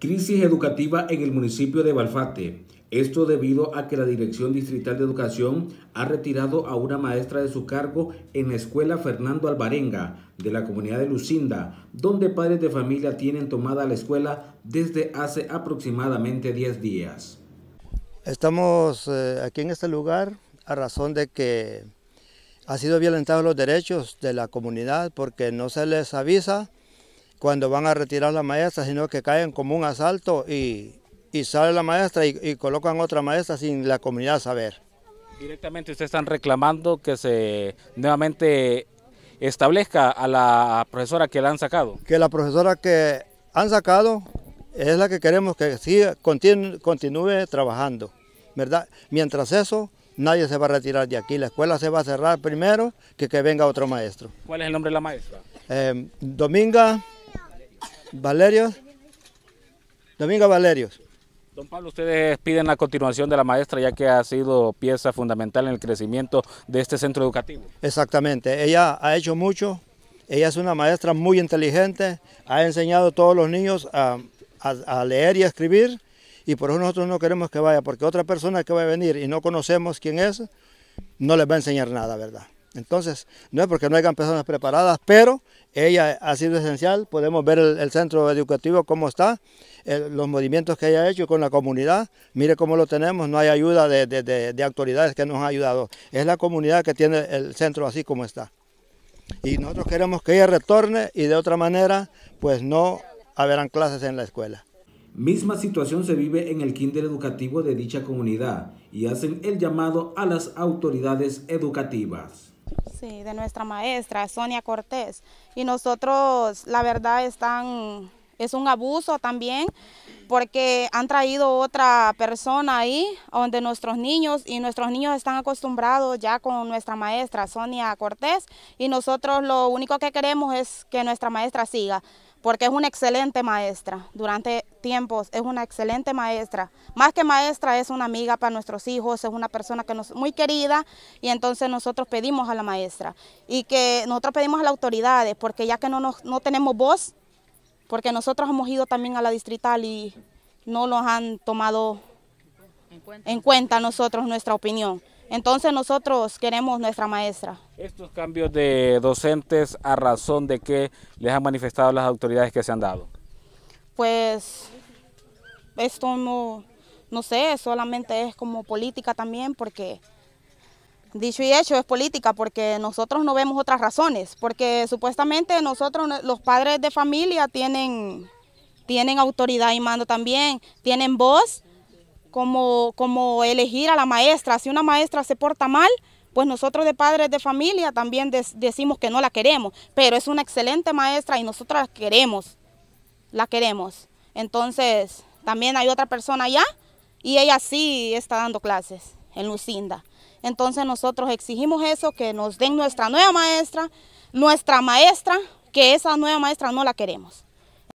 Crisis educativa en el municipio de Balfate. Esto debido a que la Dirección Distrital de Educación ha retirado a una maestra de su cargo en la escuela Fernando Albarenga de la comunidad de Lucinda, donde padres de familia tienen tomada la escuela desde hace aproximadamente 10 días. Estamos eh, aquí en este lugar a razón de que ha sido violentados los derechos de la comunidad porque no se les avisa cuando van a retirar la maestra, sino que caen como un asalto y, sale la maestra y, colocan otra maestra sin la comunidad saber. Directamente ustedes están reclamando que se nuevamente establezca a la profesora que la han sacado. Que la profesora que han sacado es la que queremos que siga, continúe trabajando, ¿verdad? Mientras eso, nadie se va a retirar de aquí. La escuela se va a cerrar primero que que venga otro maestro. ¿Cuál es el nombre de la maestra? Eh, Dominga Valerio. Domingo Valerio. Don Pablo, ustedes piden la continuación de la maestra ya que ha sido pieza fundamental en el crecimiento de este centro educativo. Exactamente, ella ha hecho mucho, ella es una maestra muy inteligente, ha enseñado a todos los niños a, leer y a escribir y por eso nosotros no queremos que vaya, porque otra persona que va a venir y no conocemos quién es, no les va a enseñar nada, ¿verdad? Entonces, no es porque no hayan personas preparadas, pero ella ha sido esencial. Podemos ver el, centro educativo cómo está, los movimientos que ella ha hecho con la comunidad. Mire cómo lo tenemos, no hay ayuda de, de autoridades que nos ha ayudado. Es la comunidad que tiene el centro así como está. Y nosotros queremos que ella retorne y de otra manera, pues no habrán clases en la escuela. Misma situación se vive en el kinder educativo de dicha comunidad y hacen el llamado a las autoridades educativas. Sí, de nuestra maestra, Sonia Cortés. Y nosotros, la verdad, están es un abuso también porque han traído otra persona ahí donde nuestros niños y nuestros niños están acostumbrados ya con nuestra maestra Sonia Cortés y nosotros lo único que queremos es que nuestra maestra siga porque es una excelente maestra durante tiempos, es una excelente maestra. Más que maestra, es una amiga para nuestros hijos, es una persona que nos muy querida y entonces nosotros pedimos a la maestra y que nosotros pedimos a las autoridades porque ya que no, no tenemos voz, porque nosotros hemos ido también a la distrital y no nos han tomado en cuenta, nosotros nuestra opinión. Entonces nosotros queremos nuestra maestra. Estos cambios de docentes a razón de qué les han manifestado las autoridades que se han dado. Pues esto no sé, solamente es como política también porque Dicho y hecho, es política porque nosotros no vemos otras razones, porque supuestamente nosotros, los padres de familia, tienen, tienen autoridad y mando también, tienen voz como, como elegir a la maestra. Si una maestra se porta mal, pues nosotros de padres de familia también decimos que no la queremos, pero es una excelente maestra y nosotros la queremos, la queremos. Entonces, también hay otra persona allá y ella sí está dando clases en Lucinda. Entonces nosotros exigimos eso, que nos den nuestra nueva maestra, nuestra maestra, que esa nueva maestra no la queremos.